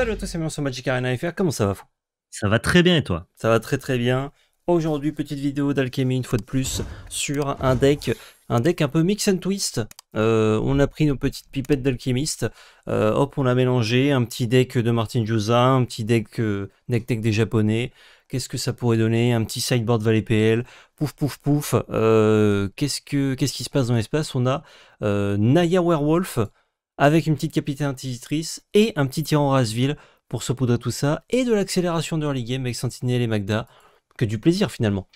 Salut à tous et bienvenue sur Magic Arena FR, comment ça va Ça va très bien et toi Ça va très très bien. Aujourd'hui, petite vidéo d'alchimie une fois de plus sur un deck, un deck un peu mix and twist. Euh, on a pris nos petites pipettes d'alchimiste, euh, hop, on a mélangé un petit deck de Martin Jusa, un petit deck, euh, deck, deck des japonais. Qu'est-ce que ça pourrait donner Un petit sideboard Valet PL, pouf pouf pouf. qu'est-ce, que, qu'est-ce qui se passe dans l'espace On a Naya Werewolf, avec une petite capitaine inquisitrice et un petit tyran Rasville pour saupoudrer tout ça, et de l'accélération de game avec Sentinelle et Magda. Que du plaisir finalement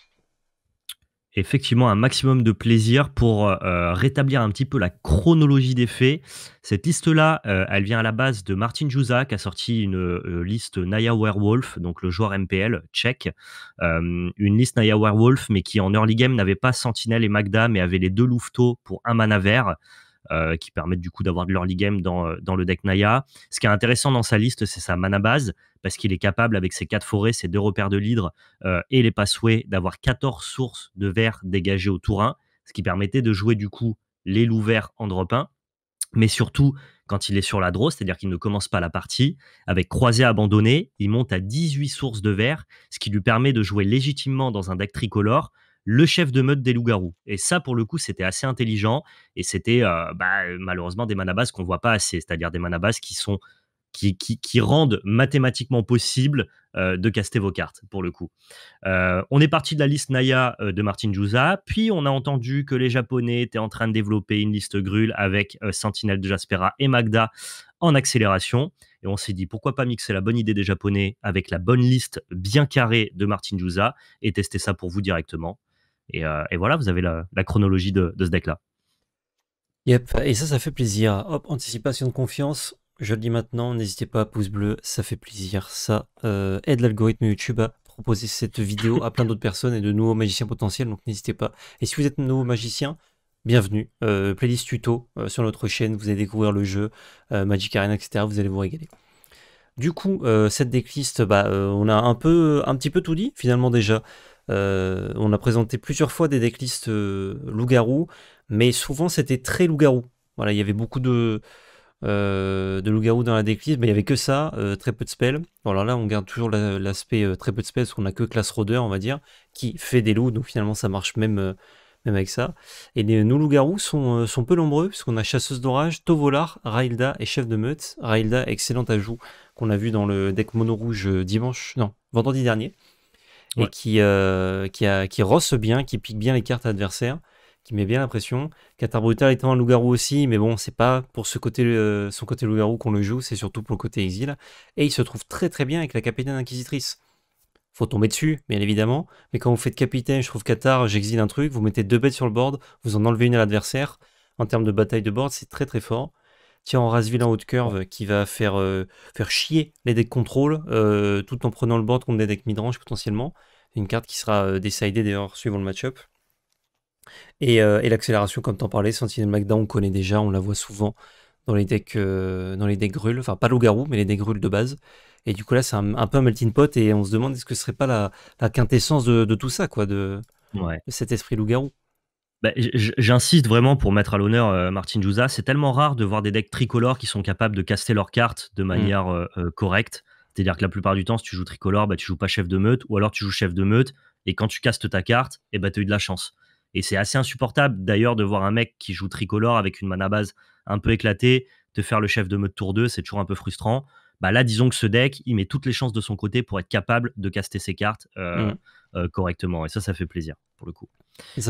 effectivement un maximum de plaisir pour euh, euh, rétablir un petit peu la chronologie des faits. Cette liste-là, euh, elle vient à la base de Martin Jouza, qui a sorti une liste Naya Werewolf, donc le joueur MPL tchèque. une liste Naya Werewolf, mais qui en early game n'avait pas Sentinelle et Magda, mais avait les deux louveteaux pour un mana vert. Euh, qui permettent du coup d'avoir de l'early game euh, dans, le deck Naya. Ce qui est intéressant dans sa liste, c'est sa mana base, parce qu'il est capable, avec ses quatre forêts, ses deux repères de l'hydre euh, et les passways, d'avoir 14 sources de verre dégagées au tour 1, ce qui permettait de jouer du coup les loups verts en drop 1, mais surtout quand il est sur la draw, c'est-à-dire qu'il ne commence pas la partie, avec croisé abandonné, il monte à 18 sources de verre, ce qui lui permet de jouer légitimement dans un deck tricolore le chef de meute des loups-garous. Et ça, pour le coup, c'était assez intelligent et c'était euh, bah, malheureusement des manabas qu'on voit pas assez, c'est-à-dire des manabas qui sont qui, rendent mathématiquement possible euh, de caster vos cartes, pour le coup. Euh, on est parti de la liste Naya de Martin Jusa, puis on a entendu que les Japonais étaient en train de développer une liste Grul avec Sentinel de Jaspera et Magda en accélération. Et on s'est dit pourquoi pas mixer la bonne idée des Japonais avec la bonne liste bien carrée de Martin Jusa et tester ça pour vous directement. Euh, et, voilà, vous avez la, chronologie de, ce deck-là. Yep, et ça, ça fait plaisir. Hop, anticipation de confiance. Je le dis maintenant, n'hésitez pas pouce bleu, ça fait plaisir. Ça euh, aide l'algorithme YouTube à proposer cette vidéo à plein d'autres personnes et de nouveaux magiciens potentiels, donc n'hésitez pas. Et si vous êtes nouveau magicien, bienvenue. Euh, playlist tuto sur notre chaîne, vous allez découvrir le jeu, Magic Arena, etc. Vous allez vous régaler. Du coup, cette decklist, bah, on a un, peu, un petit peu tout dit finalement déjà. Euh, on a présenté plusieurs fois des decklists euh, loup-garou, mais souvent c'était très loup-garou. Voilà, il y avait beaucoup de, euh, de loup-garou dans la decklist, mais il n'y avait que ça, euh, très peu de spells. là, on garde toujours l'aspect très peu de spells, parce qu'on n'a que classe rôdeur, on va dire, qui fait des loups, donc finalement ça marche même, même avec ça. Et les, nos loups-garous sont, peu nombreux, puisqu'on a Chasseuse d'Orage, Tovolar, Railda et Chef de Meute. Railda, excellent ajout qu'on a vu dans le deck mono rouge dimanche, non, vendredi dernier et qui, euh, qui, rosse bien, qui pique bien les cartes adversaires, qui met bien la pression. Qatar Brutal étant un loup-garou aussi, mais bon, c'est pas pour ce côté, euh, son côté loup-garou qu'on le joue, c'est surtout pour le côté exil. Et il se trouve très très bien avec la capitaine inquisitrice. Faut tomber dessus, bien évidemment. Mais quand vous faites capitaine, je trouve Qatar, j'exile un truc, vous mettez deux bêtes sur le board, vous en enlevez une à l'adversaire. En termes de bataille de board, c'est très très fort en Rasville en haute curve qui va faire, euh, faire chier les decks contrôle euh, tout en prenant le board contre des decks midrange potentiellement. Une carte qui sera euh, décidée d'ailleurs suivant le match-up. Et, l'accélération, comme en parlais, Sentinel Magda, on connaît déjà, on la voit souvent dans les decks, dans les enfin pas loup-garou, mais les decks grules de base. Et du coup là, c'est un, peu un melting pot et on se demande est-ce que ce serait pas la, quintessence de, tout ça, quoi, de, de cet esprit loup-garou. Bah, j'insiste vraiment pour mettre à l'honneur euh, Martin Jouza. C'est tellement rare de voir des decks tricolores qui sont capables de caster leurs cartes de manière mm. euh, euh, correcte. C'est-à-dire que la plupart du temps, si tu joues tricolore, bah, tu joues pas chef de meute, ou alors tu joues chef de meute, et quand tu castes ta carte, eh bah, tu as eu de la chance. Et c'est assez insupportable d'ailleurs de voir un mec qui joue tricolore avec une mana base un peu éclatée, de faire le chef de meute tour 2, c'est toujours un peu frustrant. Bah là, disons que ce deck, il met toutes les chances de son côté pour être capable de caster ses cartes mm. correctement. Et ça, ça fait plaisir pour le coup.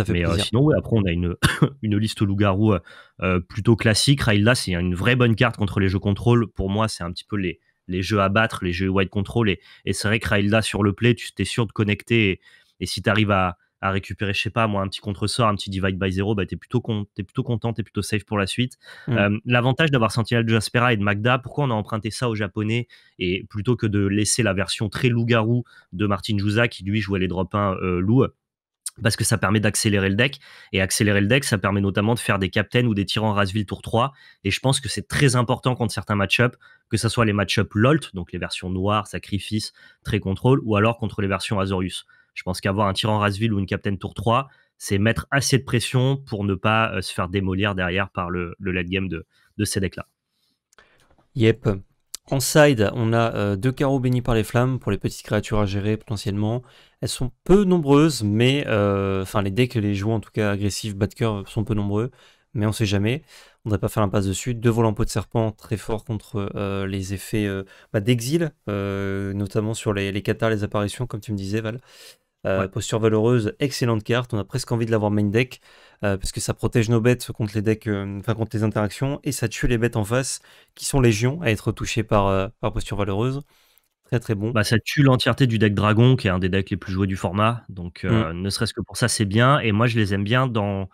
Mais euh, sinon, après, on a une, liste loup-garou euh, euh, plutôt classique. Railda, c'est une vraie bonne carte contre les jeux contrôle. Pour moi, c'est un petit peu les, les jeux à battre, les jeux wide control. Et, et c'est vrai que Railda, sur le play, tu t'es sûr de connecter. Et, si tu arrives à, récupérer, je sais pas, moi, un petit contre-sort, un petit divide by zero, bah, tu es, plutôt content, tu plutôt safe pour la suite. Mm. L'avantage d'avoir Sentinel de Jaspera et de Magda, pourquoi on a emprunté ça aux Japonais et plutôt que de laisser la version très loup-garou de Martin Jouza qui lui jouait les drop 1 loup parce que ça permet d'accélérer le deck. Et accélérer le deck, ça permet notamment de faire des captains ou des tyrans Rasville tour 3. Et je pense que c'est très important contre certains match que ce soit les match-up LOLT, donc les versions noires, sacrifice, très contrôle, ou alors contre les versions Azorius. Je pense qu'avoir un tyran Rasville ou une captain tour 3, c'est mettre assez de pression pour ne pas euh, se faire démolir derrière par le, le late game de ces decks-là. Yep. En side, on a euh, deux carreaux bénis par les flammes pour les petites créatures à gérer potentiellement. Elles sont peu nombreuses, mais euh, enfin les decks, les joueurs en tout cas agressifs, bas de sont peu nombreux, mais on sait jamais. On ne devrait pas faire l'impasse dessus. Deux volants pot de serpent très forts contre euh, les effets bah, d'exil, notamment sur les, les les apparitions, comme tu me disais Val. Euh, posture valeureuse, excellente carte. On a presque envie de l'avoir main deck euh, parce que ça protège nos bêtes contre les decks, euh, enfin contre les interactions et ça tue les bêtes en face qui sont légion à être touchées par posture valeureuse. Très très bon. Bah, ça tue l'entièreté du deck dragon, qui est un des decks les plus joués du format. Donc euh, mmh. ne serait-ce que pour ça, c'est bien. Et moi, je les aime bien dans,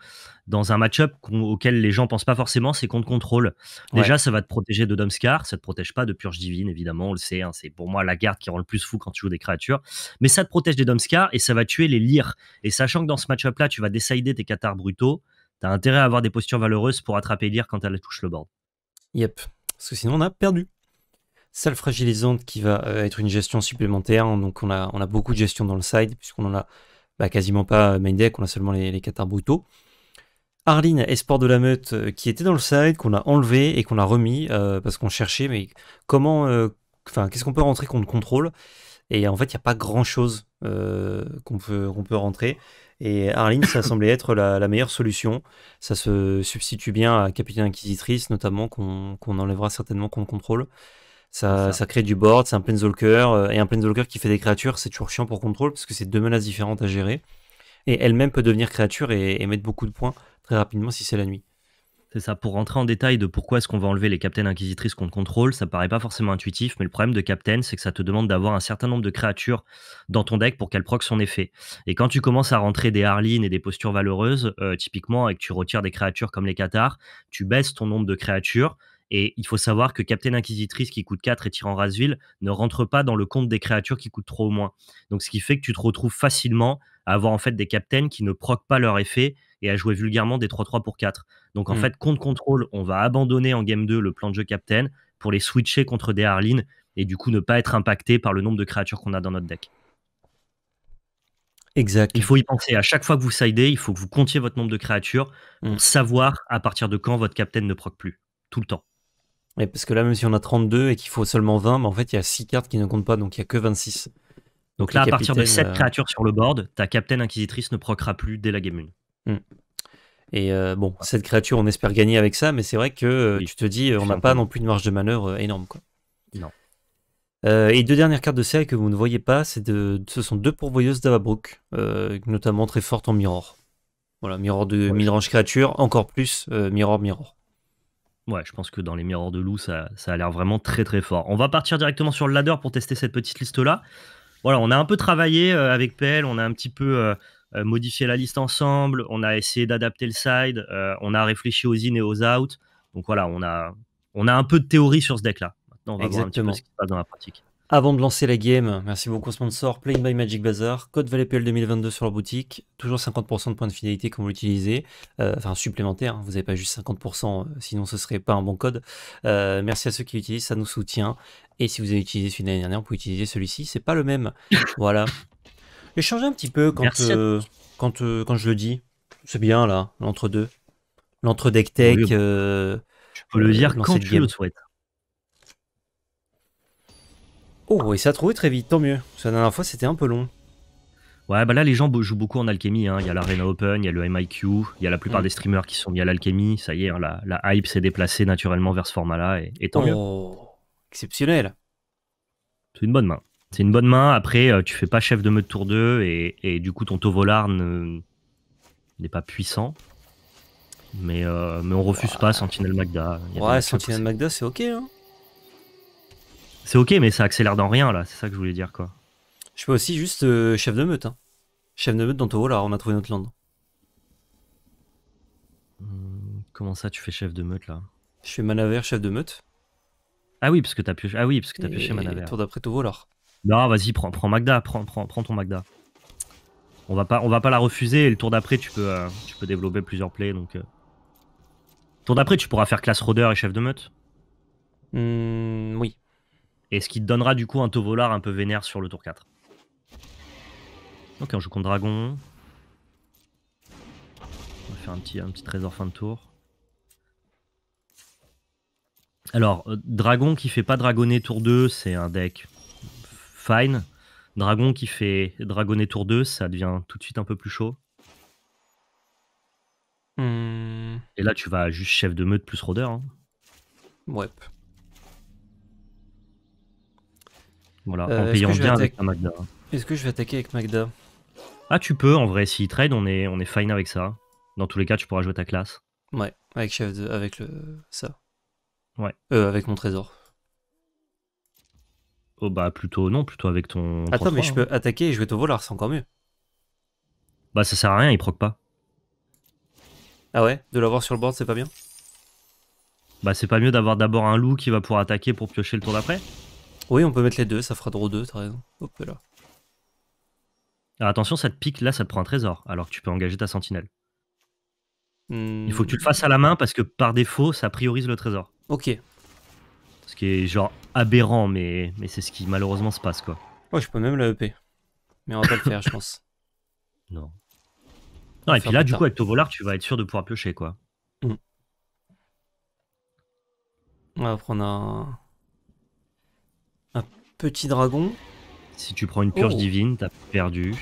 dans un match-up auquel les gens pensent pas forcément, c'est contre contrôle. Déjà, ça va te protéger de Domscar, ça te protège pas de Purge Divine, évidemment, on le sait. Hein, c'est pour moi la garde qui rend le plus fou quand tu joues des créatures. Mais ça te protège des Domscar et ça va tuer les lyres. Et sachant que dans ce match-up-là, tu vas décider tes Qatar brutaux, tu as intérêt à avoir des postures valeureuses pour attraper Lire quand elle touche le board. Yep, parce que sinon on a perdu salle fragilisante qui va euh, être une gestion supplémentaire. Hein, donc on a, on a beaucoup de gestion dans le side, puisqu'on en a bah, quasiment pas euh, main deck, on a seulement les, les catars brutaux. Arline, espoir de la Meute, euh, qui était dans le side, qu'on a enlevé et qu'on a remis, parce qu'on cherchait, mais comment, enfin, qu'est-ce qu'on peut rentrer qu'on contrôle Et en fait, il n'y a pas grand-chose qu'on peut, peut rentrer. Et Arline, ça semblait être la, meilleure solution. Ça se substitue bien à Capitaine Inquisitrice, notamment, qu'on enlèvera certainement qu'on contrôle. Ça, crée du board, c'est un planeswalker, euh, et un planeswalker qui fait des créatures, c'est toujours chiant pour contrôle, parce que c'est deux menaces différentes à gérer. Et elle-même peut devenir créature et, mettre beaucoup de points très rapidement si c'est la nuit. C'est ça, pour rentrer en détail de pourquoi est-ce qu'on va enlever les Capitaines inquisitrices qu'on contrôle, ça paraît pas forcément intuitif, mais le problème de captain, c'est que ça te demande d'avoir un certain nombre de créatures dans ton deck pour qu'elles proc son effet. Et quand tu commences à rentrer des Harlines et des postures valeureuses, euh, typiquement, et que tu retires des créatures comme les Cathars, tu baisses ton nombre de créatures, et il faut savoir que Captain Inquisitrice qui coûte 4 et Tyran Rasville ne rentre pas dans le compte des créatures qui coûtent trop au moins. Donc ce qui fait que tu te retrouves facilement à avoir en fait des captains qui ne proquent pas leur effet et à jouer vulgairement des 3-3 pour 4. Donc en hmm. fait, compte contrôle, on va abandonner en game 2 le plan de jeu captain pour les switcher contre des Harlines et du coup ne pas être impacté par le nombre de créatures qu'on a dans notre deck. Exact. Il faut y penser. À chaque fois que vous sidez, il faut que vous comptiez votre nombre de créatures pour hmm. savoir à partir de quand votre captain ne proque plus. Tout le temps parce que là, même si on a 32 et qu'il faut seulement 20, mais bah, en fait, il y a 6 cartes qui ne comptent pas, donc il n'y a que 26. Donc là, à partir de 7 euh, créatures sur le board, ta Captain Inquisitrice ne proquera plus dès la game 1. Hmm. Et euh, bon, cette créature, on espère gagner avec ça, mais c'est vrai que euh, tu te dis, on n'a pas non plus une marge de manœuvre énorme. Quoi. Non. et deux dernières cartes de série que vous ne voyez pas, c'est de, ce sont deux pourvoyeuses d'Avabrook, notamment très fortes en mirror. Voilà, mirror de mille mid créature, encore plus mirror mirror. Ouais, je pense que dans les miroirs de loup, ça, a l'air vraiment très très fort. On va partir directement sur le ladder pour tester cette petite liste-là. Voilà, on a un peu travaillé euh, avec PL, on a un petit peu euh, euh, modifié la liste ensemble, on a essayé d'adapter le side, on a réfléchi aux in et aux out. Donc voilà, on a, on a un peu de théorie sur ce deck-là. Maintenant, on va voir un petit peu ce qui se passe dans la pratique. Avant de lancer la game, merci beaucoup au sponsor Playing by Magic Bazaar, code ValetPL 2022 sur la boutique, toujours 50% de points de fidélité quand vous l'utilisez, euh, enfin supplémentaire, hein, vous n'avez pas juste 50%, euh, sinon ce serait pas un bon code. Euh, merci à ceux qui l'utilisent, ça nous soutient. Et si vous avez utilisé celui de l'année dernière, vous pouvez utiliser celui-ci, c'est pas le même. voilà. J'ai changé un petit peu quand, quand, quand je le dis. C'est bien là, l'entre-deux. L'entre-deck tech. je peux le dire quand tu game. le souhaite. Oh, et ça a trouvé très vite, tant mieux. la dernière fois, c'était un peu long. Ouais, bah là, les gens jouent beaucoup en alchimie. Hein. Il y a l'Arena Open, il y a le MIQ, il y a la plupart mm. des streamers qui sont mis à l'alchimie. Ça y est, la, hype s'est déplacée naturellement vers ce format-là, et, tant mieux. Oh, exceptionnel. C'est une bonne main. C'est une bonne main. Après, euh, tu fais pas chef de meute tour 2, et, du coup, ton Tovolar n'est pas puissant. Mais, euh, mais on refuse pas Sentinel Magda. Ouais, Sentinel Magda, c'est ok. Hein c'est ok, mais ça accélère dans rien, là. C'est ça que je voulais dire, quoi. Je peux aussi juste euh, chef de meute. Hein. Chef de meute dans ton là, on a trouvé notre land. Hmm, comment ça, tu fais chef de meute, là Je fais manaver, chef de meute. Ah oui, parce que t'as pioché, ah oui, parce que t'as pioché manaver. Tour d'après alors. Non, vas-y, prends, prends Magda, prends, prends, ton Magda. On va pas, on va pas la refuser. Et le tour d'après, tu peux, euh, tu peux développer plusieurs plays. Donc, euh. tour d'après, tu pourras faire classe rôdeur et chef de meute. Hmm, oui. Et ce qui te donnera du coup un taux un peu vénère sur le tour 4. Ok, on joue contre dragon. On va faire un petit, un petit trésor fin de tour. Alors, euh, dragon qui fait pas dragonner tour 2, c'est un deck fine. Dragon qui fait dragonner tour 2, ça devient tout de suite un peu plus chaud. Hmm. Et là, tu vas juste chef de meute plus rôdeur. Hein. Ouais. Voilà, euh, en payant bien avec Magda. Hein. Est-ce que je vais attaquer avec Magda Ah, tu peux en vrai. S'il trade, on est, on est fine avec ça. Dans tous les cas, tu pourras jouer ta classe. Ouais, avec avec le ça. Ouais. Euh, avec mon trésor. Oh bah plutôt non, plutôt avec ton. Attends, mais je peux hein. attaquer et jouer te volard, c'est encore mieux. Bah ça sert à rien, il proc pas. Ah ouais, de l'avoir sur le board, c'est pas bien. Bah c'est pas mieux d'avoir d'abord un loup qui va pouvoir attaquer pour piocher le tour d'après. Oui, on peut mettre les deux, ça fera draw 2, t'as raison. Hop là. Alors attention, ça te pique, là ça te prend un trésor, alors que tu peux engager ta sentinelle. Hmm. Il faut que tu le fasses à la main parce que par défaut, ça priorise le trésor. Ok. Ce qui est genre aberrant, mais, mais c'est ce qui malheureusement se passe quoi. Ouais, oh, je peux même la EP. Mais on va pas le faire, je pense. Non. Non, et puis là, du coup, avec ton volard, tu vas être sûr de pouvoir piocher quoi. Hmm. On va prendre un. Un petit dragon. Si tu prends une purge oh. divine, t'as perdu.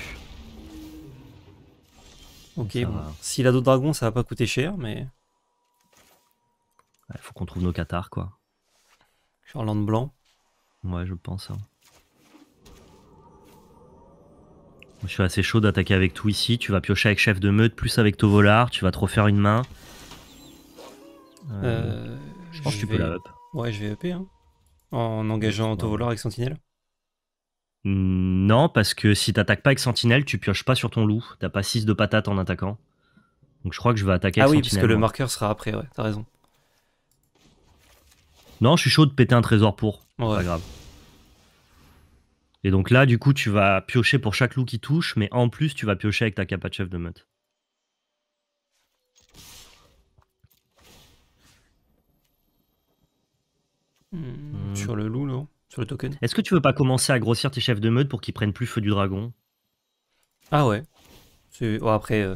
Ok, bon. s'il a d'autres dragons, ça va pas coûter cher, mais. Il faut qu'on trouve nos cathares, quoi. Genre blanc. Ouais, je pense. Hein. Je suis assez chaud d'attaquer avec tout ici. Tu vas piocher avec chef de meute, plus avec volard. Tu vas trop faire une main. Euh, euh, je pense que tu peux la up. Ouais, je vais up. Hein en engageant voleur avec Sentinelle hmm, Non, parce que si t'attaques pas avec Sentinelle, tu pioches pas sur ton loup. T'as pas 6 de patate en attaquant. Donc je crois que je vais attaquer ah avec oui, Sentinelle. Ah oui, parce que le marqueur sera après, ouais, t'as raison. Non, je suis chaud de péter un trésor pour. Ouais. Pas grave. Et donc là, du coup, tu vas piocher pour chaque loup qui touche, mais en plus, tu vas piocher avec ta capa de chef de meute. Hmm. Sur le loup, non Sur le token Est-ce que tu veux pas commencer à grossir tes chefs de meute pour qu'ils prennent plus feu du dragon Ah ouais. après, euh,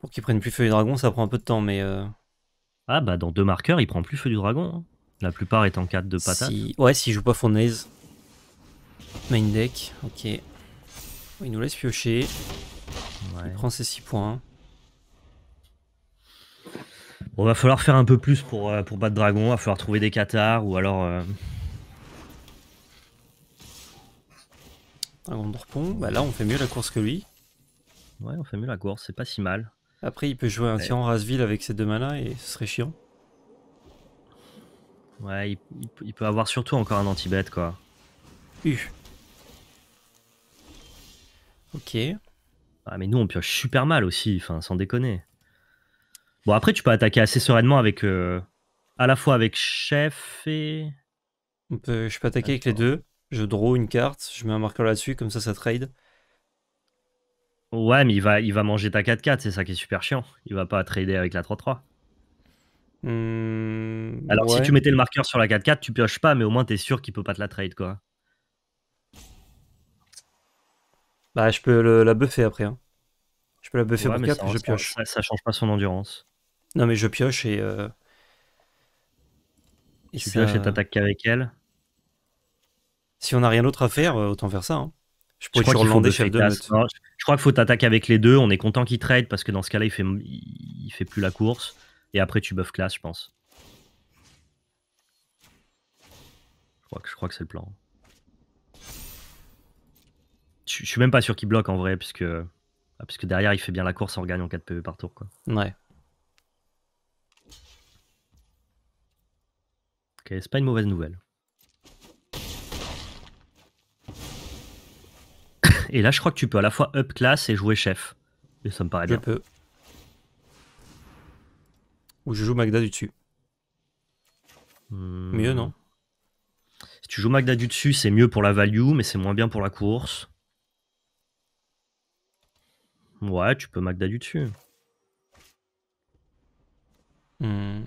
pour qu'ils prennent plus feu du dragon, ça prend un peu de temps, mais. Euh, ah bah dans deux marqueurs, il prend plus feu du dragon. Hein. La plupart est en 4 de patate. Si... Ouais, s'il joue pas fournaise. Main deck, ok. Il nous laisse piocher. Ouais. Il prend ses 6 points. On va falloir faire un peu plus pour, euh, pour battre Dragon, va falloir trouver des cathares ou alors. Euh... Dragon bah là on fait mieux la course que lui. Ouais, on fait mieux la course, c'est pas si mal. Après, il peut jouer un ouais. en Rasville avec ces deux manas et ce serait chiant. Ouais, il, peut avoir surtout encore un anti-bet quoi. Ok. Ah, mais nous on pioche super mal aussi, enfin sans déconner. Bon, après, tu peux attaquer assez sereinement avec. Euh, à la fois avec chef et. je peux attaquer avec les deux. Je draw une carte, je mets un marqueur là-dessus, comme ça, ça trade. Ouais, mais il va, il va manger ta 4-4, c'est ça qui est super chiant. Il va pas trader avec la 3-3. Hmm, Alors, si tu mettais le marqueur sur la 4-4, tu pioches pas, mais au moins, t'es sûr qu'il peut pas te la trade, quoi. Bah, je peux la buffer après. Hein. Je peux la buffer pour 4 ça, je pioche. ça, change pas son endurance. Non, mais je pioche et. Euh... et tu pioches et qu'avec elle Si on n'a rien d'autre à faire, euh, autant faire ça. Hein. Je crois qu'il faut t'attaquer avec les deux. On est content qu'il trade parce que dans ce cas-là, il fait, il fait plus la course. Et après, tu buffes classe, je pense. Je crois que, c'est le plan. Je, suis même pas sûr qu'il bloque en vrai, puisque, ah, puisque derrière, il fait bien la course en gagnant 4 PV e par tour. Quoi. Ouais. c'est pas une mauvaise nouvelle. Et là, je crois que tu peux à la fois up class et jouer chef. Et ça me paraît bien. Je peux. Ou je joue Magda du dessus. Hmm. Mieux, non Si tu joues Magda du dessus, c'est mieux pour la value, mais c'est moins bien pour la course. Ouais, tu peux Magda du dessus. Hmm.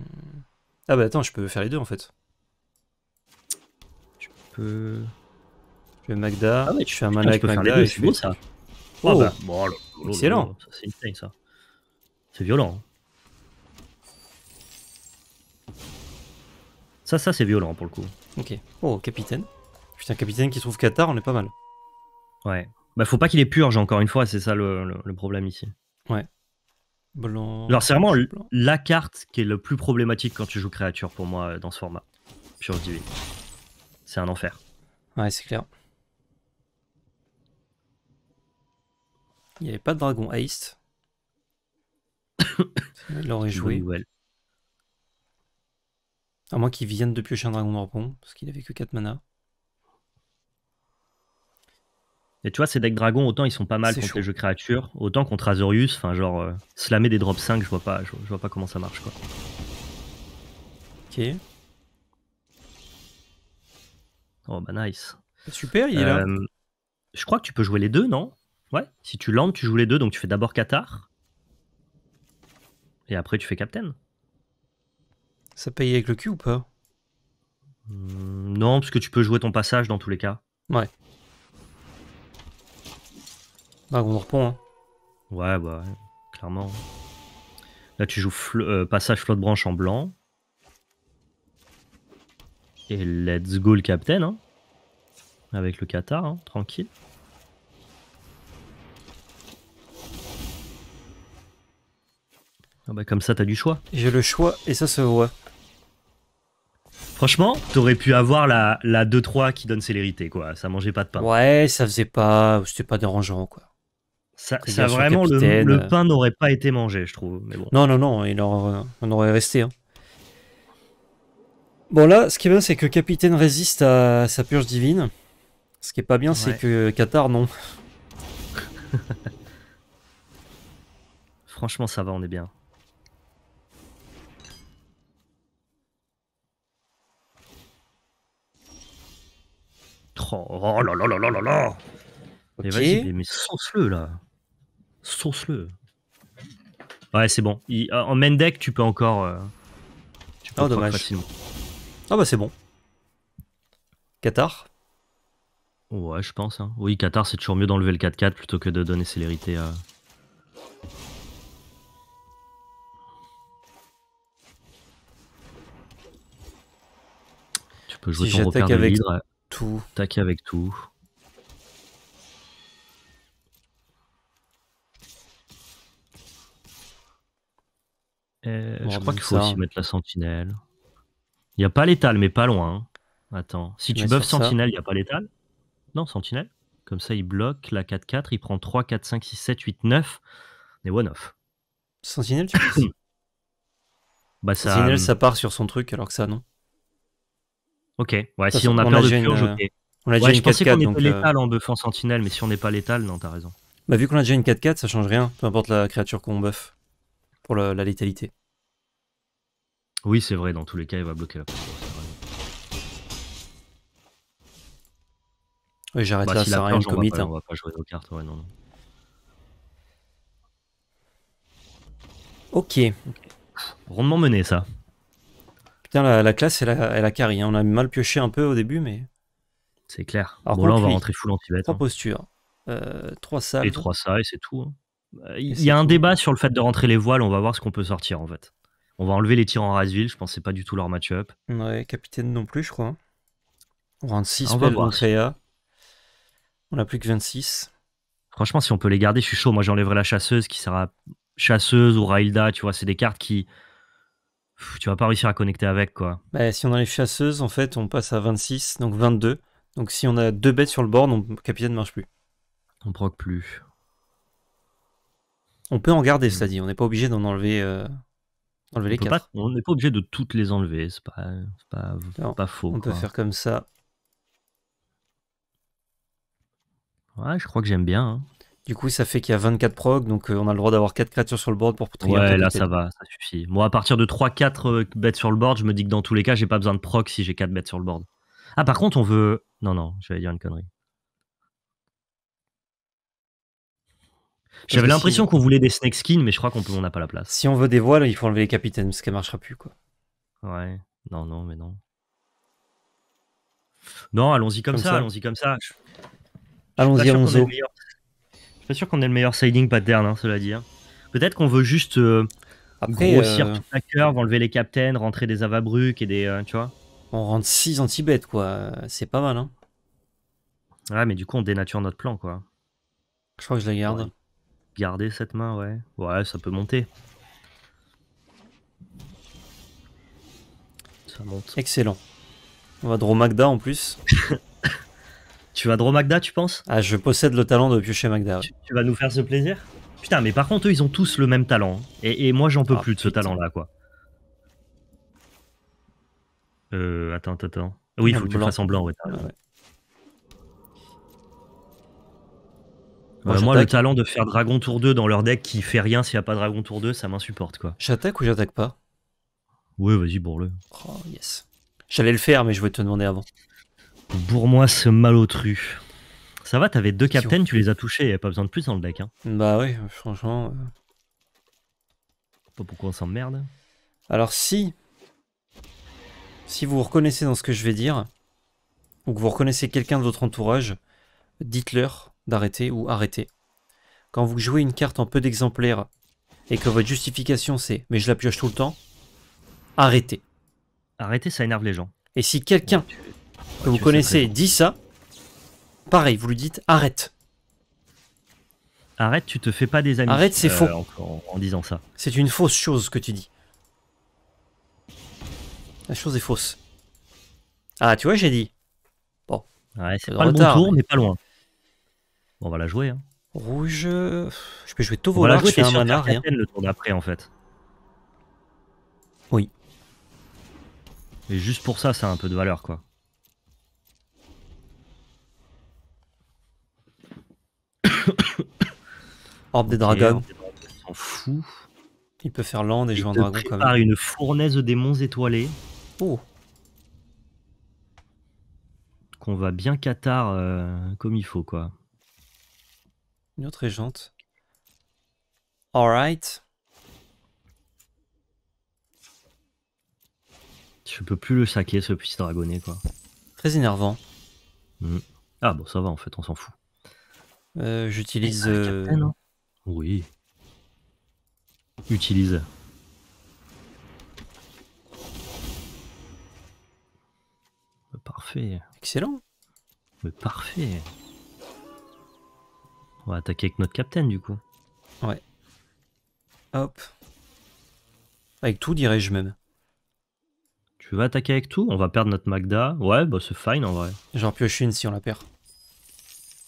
Ah bah attends, je peux faire les deux en fait. Je Magda. Ah ouais, tu fais un mana avec Magda. Deux, et je ça. Oh, oh, bah, oh C'est une ça. C'est violent. Hein. Ça, ça, c'est violent pour le coup. Ok. Oh, capitaine. Putain, capitaine qui trouve Qatar, on est pas mal. Ouais. Bah, faut pas qu'il ait purge, encore une fois, c'est ça le, problème ici. Ouais. Blanc. Alors, c'est vraiment la carte qui est le plus problématique quand tu joues créature pour moi dans ce format. Pure divine c'est un enfer. Ouais, c'est clair. Il n'y avait pas de dragon haste. Ah, Il aurait joué. À moins qu'il vienne de piocher un dragon morpon, parce qu'il n'avait que 4 mana. Et tu vois, ces decks dragons, autant ils sont pas mal contre les jeux créatures, autant contre Azorius, enfin genre euh, slammer des drops 5, je vois pas, je, vois pas comment ça marche quoi. Ok. Oh bah nice. Super, il est euh, là. Je crois que tu peux jouer les deux, non Ouais. Si tu landes, tu joues les deux, donc tu fais d'abord Qatar. Et après, tu fais Captain. Ça paye avec le cul ou pas hmm, Non, parce que tu peux jouer ton passage dans tous les cas. Ouais. Bah, on reprend. hein. Ouais, bah, ouais, clairement. Là, tu joues euh, passage flotte branche en blanc. Et let's go le capitaine, hein. Avec le Qatar, hein, tranquille. Ah bah, comme ça, t'as du choix. J'ai le choix et ça se voit. Franchement, t'aurais pu avoir la, 2-3 qui donne célérité, quoi. Ça mangeait pas de pain. Ouais, ça faisait pas... C'était pas dérangeant, quoi. Ça, vraiment, le, pain n'aurait pas été mangé, je trouve. Non, non, non, il aurait, on aurait resté. Hein. Bon là, ce qui est bien, c'est que Capitaine résiste à sa purge divine. Ce qui est pas bien, c'est que Qatar, non. Franchement, ça va, on est bien. Oh, là oh là là là là là Mais vas-y, mais, sauce-le là Sauce-le Ouais, c'est bon. en main deck, tu peux encore... oh, dommage. Ah bah c'est bon. Qatar Ouais, je pense. Hein. Oui, Qatar, c'est toujours mieux d'enlever le 4-4 plutôt que de donner célérité à... Tu peux jouer euh, avec tout. avec euh, tout. je crois qu'il faut aussi mettre la sentinelle. Il n'y a pas l'étal, mais pas loin. Hein. Attends. Si tu buffes Sentinelle, il n'y a pas l'étal Non, Sentinelle. Comme ça, il bloque la 4-4. Il prend 3, 4, 5, 6, 7, 8, 9. Et one-off. Sentinelle, tu penses bah, ça... Sentinelle, euh, ça part sur son truc, alors que ça, non. Ok. Ouais, si on a peur de plus, euh, On a déjà je pensais qu'on était euh, létal en buffant Sentinelle, mais si on n'est pas létal, non, t'as raison. Bah, vu qu'on a déjà une 4-4, ça change rien, peu importe la créature qu'on buff pour la létalité. Oui, c'est vrai, dans tous les cas, il va bloquer la Oui, j'arrête bah, ça rien de commit. Hein. On va pas jouer aux cartes, non. Ok. Rondement mené, ça. Putain, la, classe, elle a, elle carré. Hein. On a mal pioché un peu au début, mais. C'est clair. Alors, là, on va rentrer full anti Trois hein. postures, euh, trois salles. Et trois salles, c'est tout. Euh, il y a un débat sur le fait de rentrer les voiles. On va voir ce qu'on peut sortir, en fait. On va enlever les tirs en Rasville, je pensais pas du tout leur match-up. Ouais, capitaine non plus, je crois. On rentre 6 on On a plus que 26. Franchement, si on peut les garder, je suis chaud. Moi, j'enlèverai la chasseuse qui sera chasseuse ou Railda, tu vois, c'est des cartes qui tu vas pas réussir à connecter avec quoi. Bah, si on enlève chasseuse, en fait, on passe à 26, donc 22. Donc si on a deux bêtes sur le board, mon capitaine ne marche plus. On proc plus. On peut en garder, cest hmm. à on n'est pas obligé d'en enlever euh, les on n'est pas obligé de toutes les enlever, c'est pas, pas, pas faux. On peut faire comme ça. Ouais, je crois que j'aime bien. Hein. Du coup, ça fait qu'il y a 24 procs, donc euh, on a le droit d'avoir 4 créatures sur le board pour trier. Ouais, là, ça va, ça suffit. Moi, à partir de 3-4 euh, bêtes sur le board, je me dis que dans tous les cas, j'ai pas besoin de proc si j'ai 4 bêtes sur le board. Ah, par contre, on veut. Non, non, j'allais dire une connerie. J'avais l'impression qu'on voulait des snake skins, mais je crois qu'on n'a pas la place. Si on veut des voiles, il faut enlever les capitaines, parce qu'elle ne marchera plus, quoi. Ouais, non, non, mais non. Non, allons-y comme, ça, allons-y comme ça. Allons-y, allons-y. Je suis pas sûr qu'on ait le meilleur siding pattern, hein, cela dit. Hein. Peut-être qu'on veut juste euh, grossir euh, tout toute la enlever les Capitaines, rentrer des Avabruques et des. Euh, tu vois On rentre 6 anti-bêtes, quoi. C'est pas mal, hein. Ouais, mais du coup, on dénature notre plan, quoi. Je crois que je la garde. Garder cette main, ouais. Ouais, ça peut monter. Ça monte. Excellent. On va draw Magda en plus. tu vas draw Magda, tu penses Ah, je possède le talent de piocher Magda. Tu, vas nous faire ce plaisir Putain, mais par contre, eux, ils ont tous le même talent. Hein. Et, moi, j'en peux ah, plus de ce talent-là, quoi. Euh, attends, attends. Oui, il faut que tu fasses en blanc, ouais. Euh, moi, le talent de faire Dragon Tour 2 dans leur deck qui fait rien s'il n'y a pas Dragon Tour 2, ça m'insupporte quoi. J'attaque ou j'attaque pas Oui, vas-y, bourre-le. Oh yes. J'allais le faire, mais je voulais te demander avant. Bourre-moi ce malotru. Ça va, t'avais deux captains, tu les as touchés, y a pas besoin de plus dans le deck. Hein. Bah oui, franchement. Euh. Pas pourquoi on s'emmerde. Alors si. Si vous vous reconnaissez dans ce que je vais dire, ou que vous reconnaissez quelqu'un de votre entourage, dites-leur d'arrêter ou arrêter. Quand vous jouez une carte en peu d'exemplaires et que votre justification c'est mais je la pioche tout le temps, arrêtez. Arrêtez, ça énerve les gens. Et si quelqu'un que vous connaissez dit ça, pareil, vous lui dites arrête. Arrête, tu te fais pas des amis. Arrête, c'est euh, faux. En, disant ça. C'est une fausse chose que tu dis. La chose est fausse. Ah, tu vois, j'ai dit. Bon. Ouais, c'est pas le bon tour, mais pas loin on va la jouer. Hein. Rouge. Euh, je peux jouer tout On va la hein, hein. le tour d'après en fait. Oui. Et juste pour ça, ça a un peu de valeur quoi. Orbe des dragons. On s'en fout. Il peut faire land et jouer un dragon quand même. une fournaise des monts étoilés. Oh. Qu'on va bien Qatar euh, comme il faut quoi. Une autre régente. Alright. Je peux plus le saquer ce petit dragonnet quoi. Très énervant. Mm. Ah bon ça va en fait, on s'en fout. Euh, j'utilise. Ah, euh, hein. Oui. Utilise. Parfait. Excellent. Mais parfait. On va attaquer avec notre capitaine du coup. Ouais. Hop. Avec tout, dirais-je même. Tu vas attaquer avec tout On va perdre notre Magda. Ouais, bah c'est fine en vrai. J'en pioche une si on la perd.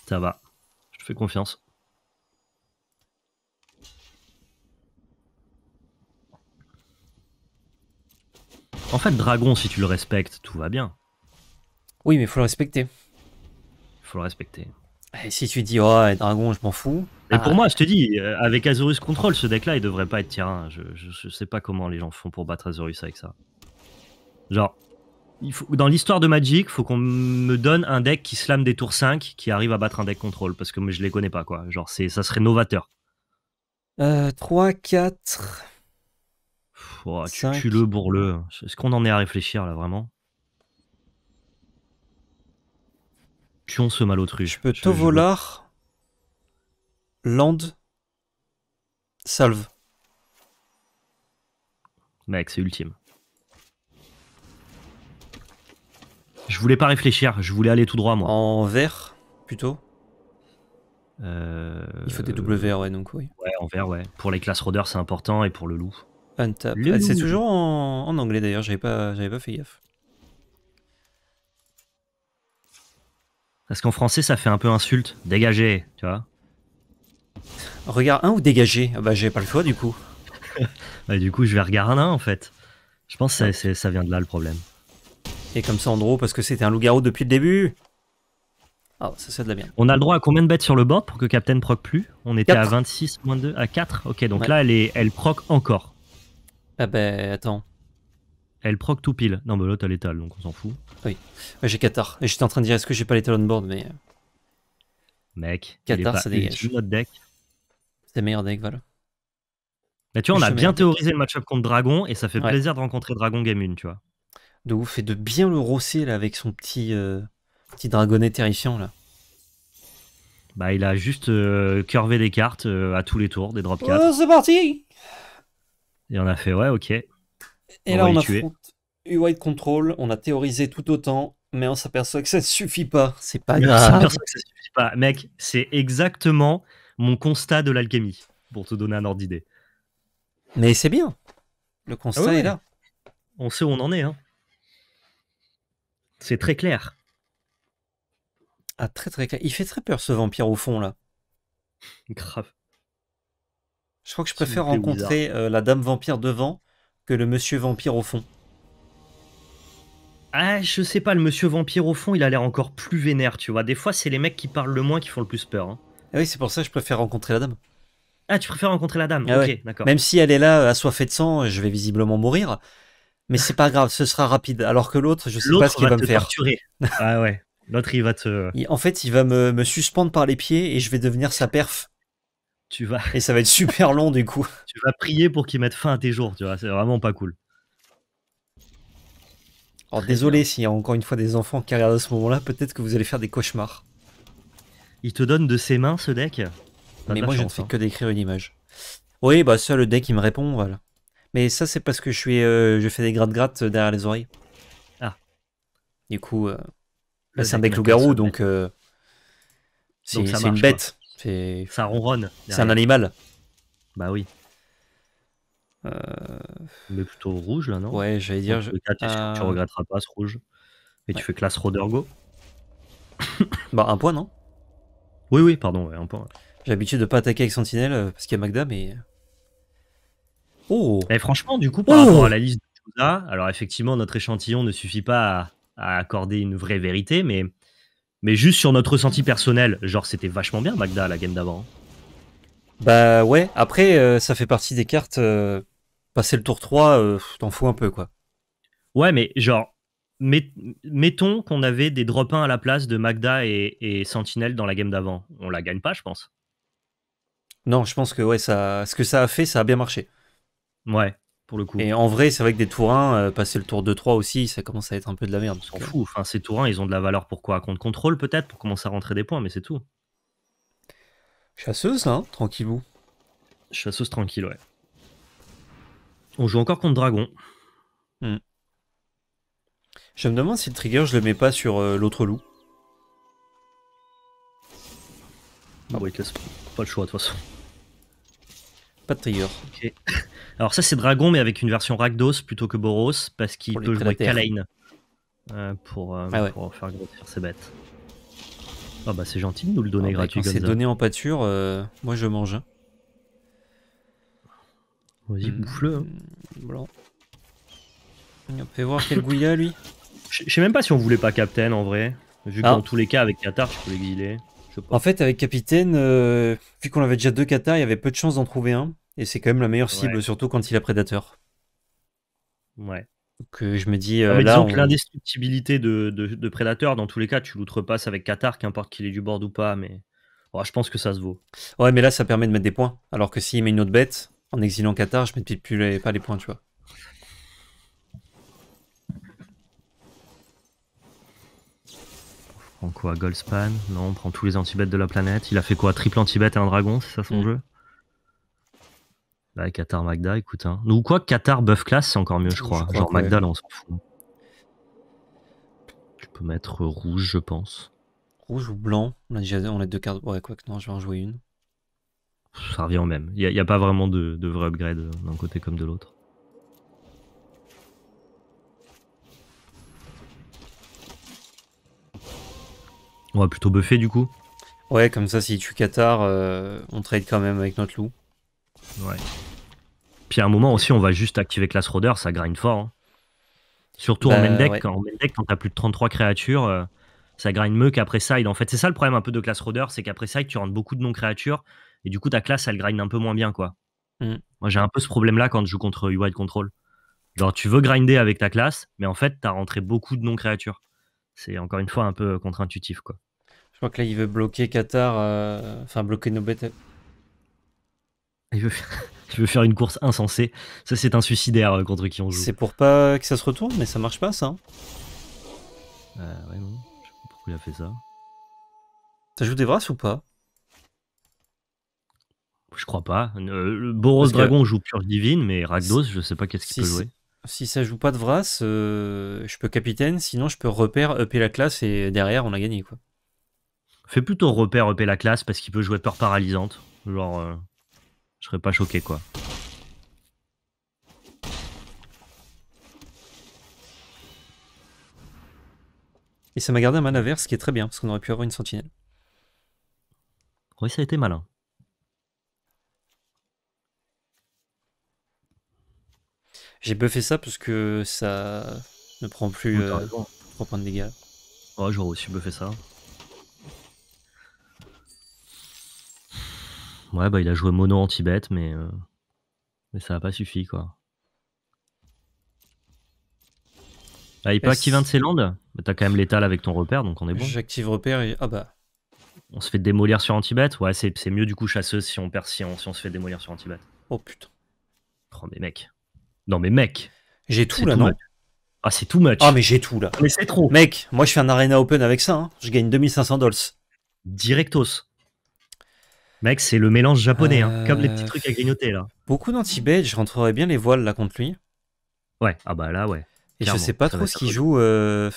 Ça va. Je te fais confiance. En fait, dragon, si tu le respectes, tout va bien. Oui, mais faut le respecter. Il faut le respecter. Et bah, si tu dis, oh, dragon, je m'en fous. Et pour ah. moi, je te dis, euh, avec Azorus Control, ce deck-là, il devrait pas être tier Je, je, sais pas comment les gens font pour battre Azurus avec ça. Genre, il faut, dans l'histoire de Magic, faut qu'on me donne un deck qui slame des tours 5 qui arrive à battre un deck contrôle parce que je les connais pas, quoi. Genre, ça serait novateur. 3, euh, 4. tu, le bourre Est-ce qu'on en est à réfléchir là vraiment pion ce Je peux volar land, salve. Mec, c'est ultime. Je voulais pas réfléchir, je voulais aller tout droit, moi. En vert, plutôt euh, Il faut des double verts, ouais, donc oui. Ouais, en vert, ouais. Pour les classes rodeurs, c'est important, et pour le loup. Ah, c'est toujours en... anglais, d'ailleurs, j'avais pas, pas fait gaffe. Parce qu'en français, ça fait un peu insulte. Dégagez, tu vois. Regarde un ou dégager ah Bah j'ai pas le choix du coup. bah du coup je vais regarder un en fait. Je pense que ça, vient de là le problème. Et comme ça Andro parce que c'était un loup-garou depuis le début. Ah oh, ça c'est de la bien. On a le droit à combien de bêtes sur le board pour que Captain proc plus On était à 26 moins 2 à 4. Ok donc là elle est elle proc encore. Ah bah attends. Elle proc tout pile. Non, mais l'autre t'as l'étal, donc on s'en fout. Oui. j'ai Qatar. Et j'étais en train de dire, est-ce que j'ai pas l'étal on board, mais. Euh, Mec, Qatar, ça dégage. notre deck. C'est meilleur deck, voilà. Bah, tu vois, on a bien théorisé le match-up contre Dragon, et ça fait plaisir de rencontrer Dragon Game 1, tu vois. De ouf, et de bien le rosser, là, avec son petit, euh, petit dragonnet terrifiant, là. Bah, il a juste euh, curvé des cartes à tous les tours, des drop 4. c'est parti Et on a fait, ouais, ok. Et là, on, affronte White Control, on a théorisé tout autant, mais on s'aperçoit que ça ne suffit pas. C'est pas ah, grave. On s'aperçoit que ça suffit pas. Mec, c'est exactement mon constat de l'alchimie, pour te donner un ordre d'idée. Mais c'est bien. Le constat ah est là. On sait où on en est. Hein. C'est très clair. Ah, très très clair. Il fait très peur ce vampire au fond, là. Grave. Je crois que je préfère rencontrer euh, la dame vampire devant que le monsieur vampire au fond Ah, je sais pas, le monsieur vampire au fond, il a l'air encore plus vénère, tu vois. Des fois, c'est les mecs qui parlent le moins qui font le plus peur. Hein. Ah oui, c'est pour ça que je préfère rencontrer la dame. Ah, tu préfères rencontrer la dame ah Ok, d'accord. Même si elle est là, assoiffée de sang, je vais visiblement mourir. Mais c'est pas grave, ce sera rapide. Alors que l'autre, je sais pas ce qu'il va, me faire. ah ouais. L'autre, il va te. En fait, il va me, suspendre par les pieds et je vais devenir sa perf. Et ça va être super long du coup. Tu vas prier pour qu'ils mette fin à tes jours, tu vois. C'est vraiment pas cool. Alors désolé s'il y a encore une fois des enfants qui regardent à ce moment-là, peut-être que vous allez faire des cauchemars. Il te donne de ses mains ce deck Mais moi je ne fais hein. que décrire une image. Oui, bah ça le deck il me répond, voilà. Mais ça c'est parce que je suis, euh, je fais des gratte-gratte euh, derrière les oreilles. Ah. Du coup, euh, là c'est un deck loup-garou donc. c'est, une bête. Ça ronronne. C'est un animal. Bah oui. Euh, mais plutôt rouge là, non Ouais, j'allais dire. tu euh, regretteras pas ce rouge. Et tu fais classe Rodergo. bah un point, non Oui, oui, pardon, un point. J'ai l'habitude de pas attaquer avec Sentinelle euh, parce qu'il y a Magda, mais. Oh Et franchement, du coup, par rapport oh à la liste alors effectivement, notre échantillon ne suffit pas à accorder une vraie vérité, mais mais juste sur notre ressenti personnel, genre c'était vachement bien Magda la game d'avant. Hein. Bah ouais, après euh, ça fait partie des cartes. Euh, passer le tour 3, euh, t'en fous un peu quoi. Ouais, mais genre, mettons qu'on avait des drop 1 à la place de Magda et, et Sentinelle dans la game d'avant. On la gagne pas, je pense. Non, je pense que ouais, ça, ce que ça a fait, ça a bien marché. Ouais le coup. Et en vrai, c'est vrai que des tourins, 1, euh, passer le tour 2-3 aussi, ça commence à être un peu de la merde. C'est fou. Enfin, ces tourins, ils ont de la valeur pour quoi Contre contrôle peut-être, pour commencer à rentrer des points, mais c'est tout. Chasseuse, là, hein tranquillou. Chasseuse tranquille, ouais. On joue encore contre dragon. Hmm. Je me demande si le trigger, je le mets pas sur euh, l'autre loup. Ah, ouais, il te laisse pas le choix, de toute façon. Pas de trigger. Alors ça c'est Dragon mais avec une version Ragdos plutôt que Boros parce qu'il peut jouer Kalain euh, pour, euh, ah pour, faire grossir ses bêtes. Ah bah c'est gentil de nous le donner ah bah, gratuit. c'est donné en pâture, euh, moi je mange. Hein. Vas-y hmm. bouffe-le. On hein. peut voir quel goût il a lui. Je sais même pas si on voulait pas Captain en vrai. Vu qu'en ah. tous les cas avec Qatar tu peux l'exiler en fait, avec Capitaine, euh, vu qu'on avait déjà deux katas, il y avait peu de chances d'en trouver un. Et c'est quand même la meilleure cible, surtout quand il a prédateur. Ouais. Que euh, je me dis. Euh, l'indestructibilité de, de, prédateur, dans tous les cas, tu l'outrepasses avec Qatar, qu'importe qu'il ait du board ou pas, mais oh, je pense que ça se vaut. Ouais, mais là, ça permet de mettre des points. Alors que s'il met une autre bête, en exilant Qatar, je ne mets plus pas les points, tu vois. prend quoi Goldspan Non, on prend tous les anti-bêtes de la planète. Il a fait quoi Triple anti-bête et un dragon, c'est ça son mm. jeu Bah, Qatar Magda, écoute. Hein. Ou quoi Qatar buff class, c'est encore mieux, je crois. Genre Magda, là, on s'en fout. Tu peux mettre rouge, je pense. Rouge ou blanc On a déjà on a deux cartes. Ouais, quoi que non, je vais en jouer une. Ça revient au même. Il n'y a, pas vraiment de, de vrai upgrade euh, d'un côté comme de l'autre. On va plutôt buffer du coup. Ouais, comme ça, si tu Qatar, euh, on trade quand même avec notre loup. Ouais. Puis à un moment aussi, on va juste activer Class Roder, ça grind fort. Hein. Surtout bah, en main deck, quand, quand t'as plus de 33 créatures, euh, ça grind mieux qu'après side. En fait, c'est ça le problème un peu de Class Roder, c'est qu'après side, tu rentres beaucoup de non-créatures, et du coup, ta classe, elle grind un peu moins bien, quoi. Mm. Moi, j'ai un peu ce problème-là quand je joue contre UI Control. Genre, tu veux grinder avec ta classe, mais en fait, t'as rentré beaucoup de non-créatures. C'est encore une fois un peu contre-intuitif, quoi. Je crois que là, il veut bloquer Qatar, euh, enfin bloquer nos bêtes. Il veut, faire... une course insensée. Ça, c'est un suicidaire euh, contre qui on joue. C'est pour pas que ça se retourne, mais ça marche pas, ça. Hein. Euh, ouais, non. Je sais pas pourquoi il a fait ça. Ça joue des brasses ou pas Je crois pas. Boros Dragon joue Purge Divine, mais Ragdos, je sais pas qu'est-ce qu'il peut jouer. Si ça joue pas de Vras, je peux capitaine, sinon je peux repère, upper la classe et derrière on a gagné quoi. Fais plutôt repère EP la classe parce qu'il peut jouer peur paralysante. Genre, euh, je serais pas choqué quoi. Et ça m'a gardé un mana vert, ce qui est très bien, parce qu'on aurait pu avoir une sentinelle. Oui, ça a été malin. J'ai buffé ça parce que ça ne prend plus 3 euh, points de des dégâts. Oh j'aurais aussi buffé ça. Ouais, bah, il a joué mono anti Tibet, mais, euh, mais ça n'a pas suffi, quoi. Ah, il peut activer un de ses landes bah, T'as quand même l'étale avec ton repère, donc on est bon. J'active repère et. Ah bah. On se fait démolir sur Antibet Ouais, c'est mieux du coup chasseuse si on perd, si on, se fait démolir sur Antibet. Oh putain. Oh mais mec. Non mais mec. J'ai tout là, non Ah, c'est tout much. Ah, mais j'ai tout là. Mais c'est trop. Mec, moi je fais un Arena Open avec ça, hein. je gagne 2500 dollars. Directos. Mec, c'est le mélange japonais, hein. comme les petits euh, trucs à grignoter là. Beaucoup danti je rentrerais bien les voiles là contre lui. Ouais, ah bah là, ouais. Et je sais pas trop ce qu'il joue. 100% euh,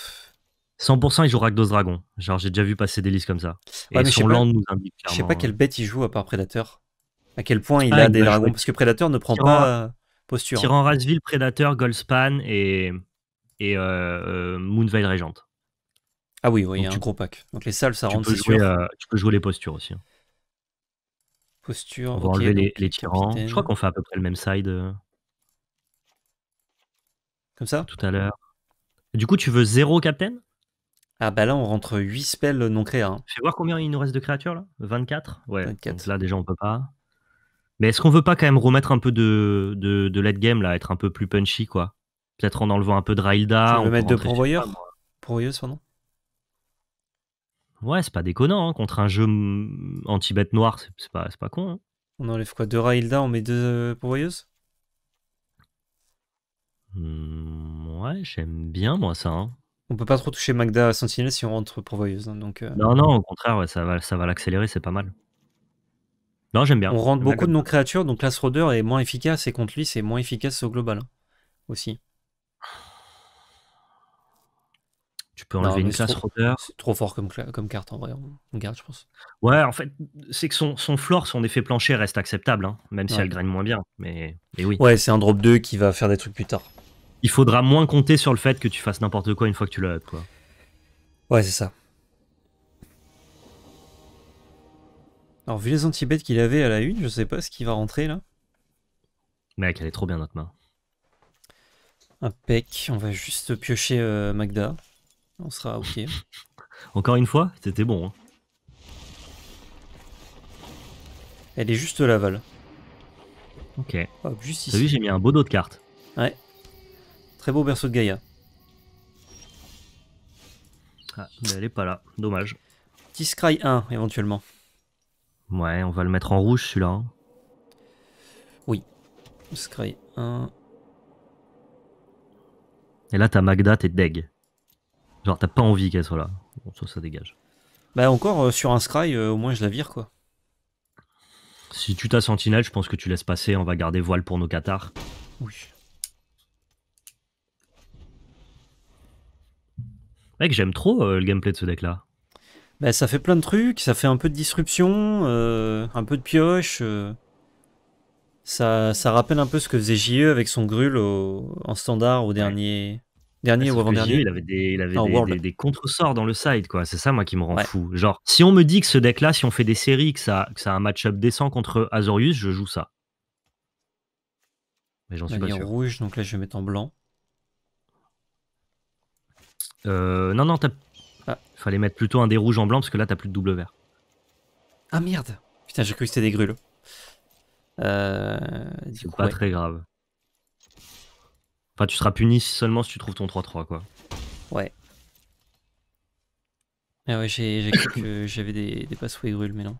il joue Ragdos Dragon. Genre, j'ai déjà vu passer des listes comme ça. Je sais pas euh, quelle bête il joue à part Predator. À quel point il a bah, des dragons. Parce que Predator ne prend pas posture. Tyran Razville, Predator, Goldspan et, et euh, Regent. Ah oui, oui, un gros pack. Donc les salles, ça tu peux jouer, tu peux jouer les postures aussi. Hein. On va enlever les, tyrans. Je crois qu'on fait à peu près le même side. Euh. Comme ça Tout à l'heure. Du coup, tu veux 0 captain Ah bah là, on rentre 8 spells non créés je hein. vais voir combien il nous reste de créatures là 24 Ouais. là, déjà, on peut pas. Mais est-ce qu'on veut pas quand même remettre un peu de, de, late game là, être un peu plus punchy quoi Peut-être en enlevant un peu de Railda. on va mettre de pourvoyeur Pourvoyeuse, non Ouais, c'est pas déconnant. Hein, contre un jeu anti-bête noir, c'est pas, con. Hein. On enlève quoi Deux Railda, on met deux euh, pourvoyeuses mmh, ouais, j'aime bien, moi, ça. Hein. On peut pas trop toucher Magda Sentinelle si on rentre pourvoyeuse. Euh. Non, non, au contraire, ça va, ça va l'accélérer, c'est pas mal. Non, j'aime bien. on rentre beaucoup de nos créatures donc l'As est moins efficace et contre lui, c'est moins efficace au global aussi. Tu peux enlever une classe trop, C'est trop fort comme, carte en vrai. On garde, je pense. Ouais, en fait, c'est que son, son floor, son effet plancher reste acceptable, hein, même si elle graine moins bien. Mais, oui. Ouais, c'est un drop 2 qui va faire des trucs plus tard. Il faudra moins compter sur le fait que tu fasses n'importe quoi une fois que tu l'as up, quoi. Ouais, c'est ça. Alors, vu les anti-bêtes qu'il avait à la une, je sais pas ce qui va rentrer là. Mec, elle est trop bien notre main. Un peck, on va juste piocher euh, Magda. On sera ok. Encore une fois, c'était bon. Hein. Elle est juste là, Val. Ok. juste ici. T'as vu, j'ai mis un beau dos de carte. Ouais. Très beau berceau de Gaïa. Ah, mais elle est pas là. Dommage. Scry 1, éventuellement. Ouais, on va le mettre en rouge, celui-là. Hein. Oui. Scry 1. Et là, t'as Magda, t'es deg. Genre, t'as pas envie qu'elle soit là. Bon, ça, ça dégage. Bah, encore euh, sur un Scry, euh, au moins je la vire, quoi. Si tu t'as sentinelle, je pense que tu laisses passer. On va garder voile pour nos cathares. Oui. Mec, j'aime trop euh, le gameplay de ce deck-là. Bah, ça fait plein de trucs. Ça fait un peu de disruption, un peu de pioche. Ça, rappelle un peu ce que faisait JE avec son grul en standard au dernier, Dernier bah, ou avant-dernier il avait des, il avait des, contresorts dans le side, quoi. C'est ça, moi, qui me rend fou. Genre, si on me dit que ce deck-là, si on fait des séries, que ça, que ça un match-up décent contre Azorius, je joue ça. Mais j'en suis pas sûr. rouge, donc là, je vais en blanc. Euh, non, non, t'as. Ah. Fallait mettre plutôt un des rouges en blanc, parce que là, t'as plus de double vert. Ah merde Putain, j'ai cru que c'était des grules. Euh, c'est pas très grave. Enfin, tu seras puni seulement si tu trouves ton 3-3, quoi. Ouais. Ah ouais, j'ai cru que j'avais des, des passes ou mais non.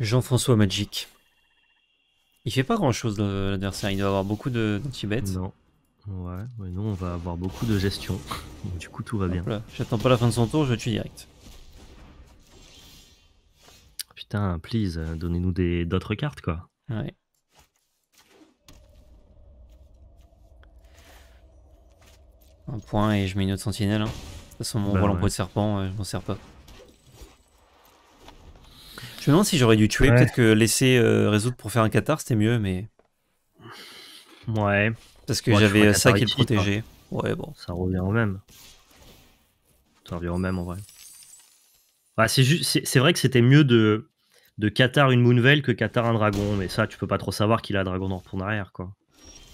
Jean-François Magic. Il fait pas grand chose euh, l'adversaire, il doit avoir beaucoup de d'anti-bêtes. Non. Ouais, mais nous on va avoir beaucoup de gestion. Du coup tout va bien. J'attends pas la fin de son tour, je tue direct putain, please, euh, donnez-nous d'autres cartes, quoi. Ouais. Un point et je mets une autre sentinelle. Hein. De toute façon, mon bah volant de serpent, euh, je m'en sers pas. Je me demande si j'aurais dû tuer. Peut-être que laisser euh, résoudre pour faire un Qatar, c'était mieux, mais. Ouais. Parce que j'avais ça qui le protégeait. Ouais, bon. Ça revient au même. Ça revient au même en vrai. c'est, vrai que c'était mieux de de Qatar une Moonveil que Qatar un dragon. Mais ça, tu peux pas trop savoir qu'il a un dragon dans ton arrière, quoi.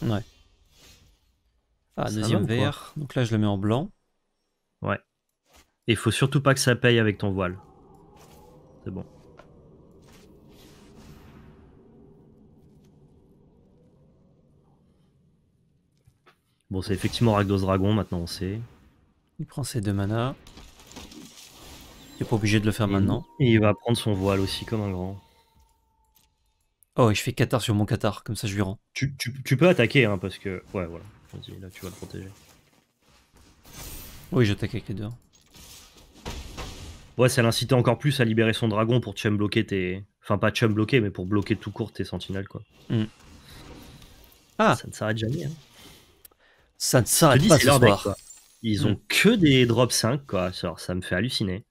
Ouais. Ah, deuxième Donc là, je le mets en blanc. Ouais. Et faut surtout pas que ça paye avec ton voile. C'est bon. Bon, c'est effectivement Ragdos Dragon, maintenant on sait. Il prend ses deux manas pas obligé de le faire maintenant. il va prendre son voile aussi comme un grand. Oh, je fais Qatar sur mon Qatar, comme ça je lui rends. Tu, peux attaquer, hein, parce que. Ouais, voilà. Là, tu vas le protéger. Oui, j'attaque avec les deux. Hein. Ouais, ça l'incitait encore plus à libérer son dragon pour chum bloquer tes. Enfin, pas chum bloquer, mais pour bloquer tout court tes sentinelles, quoi. Mm. Ah Ça ne s'arrête jamais, hein. Ça ne s'arrête pas soir. Ils ont mm. que des drops 5, quoi. ça me fait halluciner.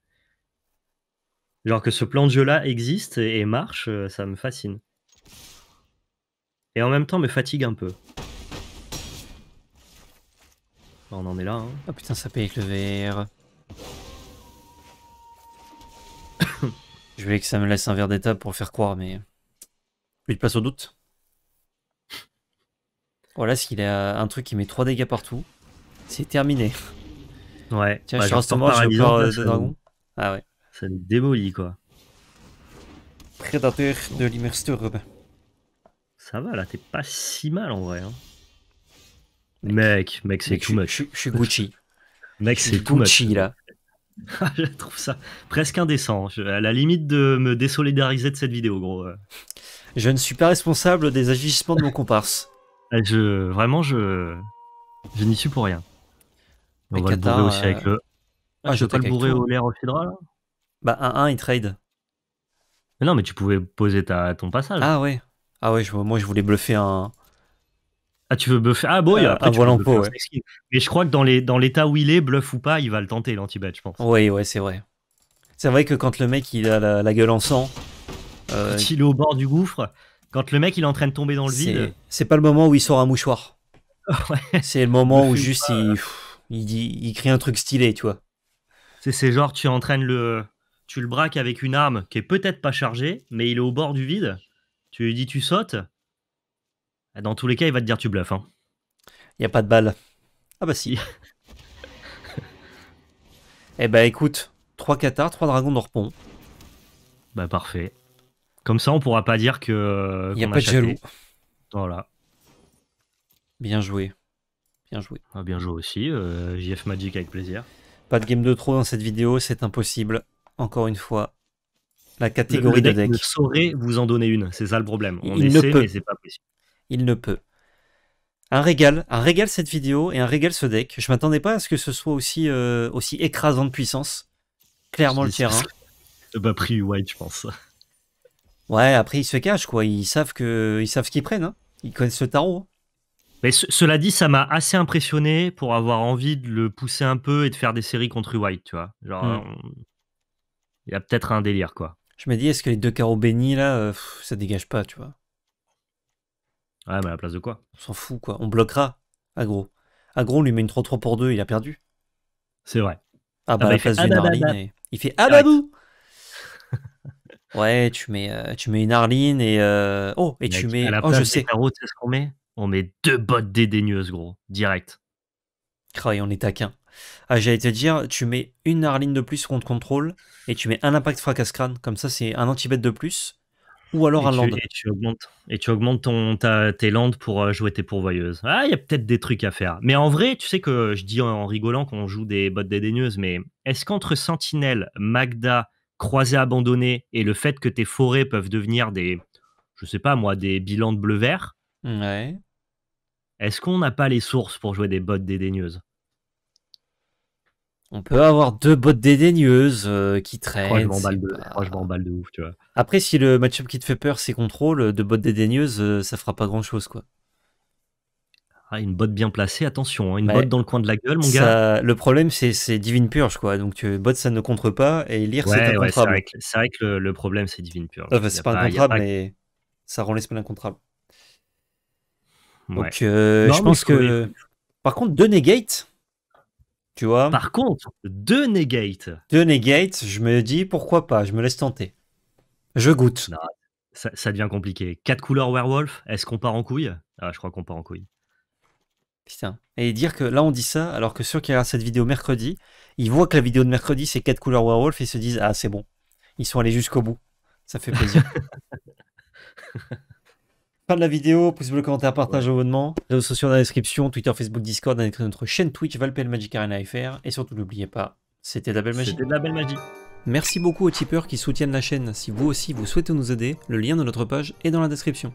Genre que ce plan de jeu-là existe et marche, euh, ça me fascine. Et en même temps me fatigue un peu. On en est là. Ah putain, ça paye avec le verre. Je voulais que ça me laisse un verre d'étape pour faire croire, mais. Plus de place au doute. Voilà, oh s'il a un truc qui met 3 dégâts partout, c'est terminé. Ouais. Tiens, bah, je reste en mode je le dragon. Ah ouais. Ça nous démolit, quoi. Prédateur de l'immersion. Ça va, là, t'es pas si mal en vrai. Hein. Mec, mec, c'est tout much. Je suis Gucci. Mec, c'est tout Gucci, là. je trouve ça presque indécent. à la limite de me désolidariser de cette vidéo, gros. Euh. Je ne suis pas responsable des agissements de mon comparse. Je, vraiment, je, je n'y suis pour rien. On va le bourrer aussi avec euh, le. Ah, je vais pas le bourrer au l'air au fédéral? là bah, 1-1, il trade. Mais non, mais tu pouvais poser ta, ton passage. Ah ouais. Ah ouais, moi je voulais bluffer un. Ah, tu veux bluffer Ah, bon, y a un volant pot, Mais je crois que dans, les, dans l'état où il est, bluff ou pas, il va le tenter, l'anti-bet, je pense. Oui, ouais, c'est vrai. C'est vrai que quand le mec il a la, gueule en sang. Euh... est au bord du gouffre, quand le mec il est en train de tomber dans le vide. C'est pas le moment où il sort un mouchoir. ouais. C'est le moment où juste il, crie il, dit, il, crie un truc stylé, tu vois. C'est genre tu entraînes le, tu le braques avec une arme qui est peut-être pas chargée, mais il est au bord du vide, tu lui dis tu sautes, ah, dans tous les cas, il va te dire tu bluffes. Il hein. n'y a pas de balle. Ah bah si. eh bah écoute, 3 cathars, 3 dragons pont. Bah parfait. Comme ça, on pourra pas dire que. Il n'y a pas de jaloux. Voilà. Bien joué. Bien joué. Ah, bien joué aussi. Euh, JF Magic avec plaisir. Pas de game de trop dans cette vidéo, c'est impossible encore une fois, la catégorie le, deck de deck. Ne saurait vous en donner une, c'est ça le problème. il ne peut. Il ne peut. Un régal, un régal cette vidéo et un régal ce deck. Je m'attendais pas à ce que ce soit aussi, euh, aussi écrasant de puissance. Clairement le terrain. pas pris White, je pense. Ouais, après ils se cachent quoi. Ils savent que, ils savent ce qu'ils prennent. Hein. Ils connaissent le tarot. Hein. Mais cela dit, ça m'a assez impressionné pour avoir envie de le pousser un peu et de faire des séries contre White, tu vois. Hmm il y a peut-être un délire, quoi. Je me dis, est-ce que les deux carreaux bénis, là, euh, ça dégage pas, tu vois Ouais, mais à la place de quoi On s'en fout, quoi. On bloquera, Agro. Agro, on lui met une 3-3 pour 2, il a perdu. C'est vrai. Ah bah, ah, bah la place d'une Arline, il fait « Ah bah Ouais, tu mets, euh, tu mets une Arline et... Euh, oh, et tu mets... oh, je sais. Carreaux, tu sais ce qu'on met On met deux bottes dédaigneuses, gros. Direct. Cray, on est taquin. Ah, j'allais te dire, tu mets une Arline de plus contre contrôle et tu mets un impact Fracas crâne. Comme ça, c'est un anti-bête de plus. Ou alors un land. Et tu augmentes, et tu ton, ta, tes landes pour euh, jouer tes pourvoyeuses. Ah, il y a peut-être des trucs à faire. Mais en vrai, tu sais que je dis en rigolant qu'on joue des bottes dédaigneuses, mais est-ce qu'entre Sentinelle, Magda, Croisée abandonnée et le fait que tes forêts peuvent devenir des, je sais pas moi, des bilans de bleu-vert, est-ce qu'on n'a pas les sources pour jouer des bottes dédaigneuses on peut avoir deux bottes dédaigneuses euh, qui traînent. je m'emballe de, ouf, tu vois. Après, si le matchup qui te fait peur, c'est contrôle, euh, deux bottes dédaigneuses, euh, ça fera pas grand-chose, quoi. Ah, une botte bien placée, attention, hein. une botte dans le coin de la gueule, mon gars. Le problème, c'est Divine Purge, quoi. Donc, tu, botte, ça ne contre pas, et lire, c'est incontrable. c'est vrai, que le, problème, c'est Divine Purge. Ah, bah, c'est pas, incontrable, mais ça rend l'esprit incontrable. Donc, je pense que... que. Par contre, deux negates tu vois Par contre, deux negates. Deux negates, je me dis pourquoi pas, je me laisse tenter. Je goûte. ça, devient compliqué. Quatre couleurs werewolf, est-ce qu'on part en couille Ah, je crois qu'on part en couille. Putain. Et dire que là, on dit ça, alors que ceux qui regardent cette vidéo mercredi, ils voient que la vidéo de mercredi, c'est quatre couleurs werewolf, et se disent Ah, c'est bon. Ils sont allés jusqu'au bout. Ça fait plaisir. de la vidéo, pouce bleu, commentaire, partage, ouais. abonnement. Réseaux sociaux dans la description, Twitter, Facebook, Discord, avec notre chaîne Twitch, Valpel Magic Arena FR. Et surtout, n'oubliez pas, c'était de la belle magie. C'était de la belle magie. Merci beaucoup aux tipeurs qui soutiennent la chaîne. Si vous aussi vous souhaitez nous aider, le lien de notre page est dans la description.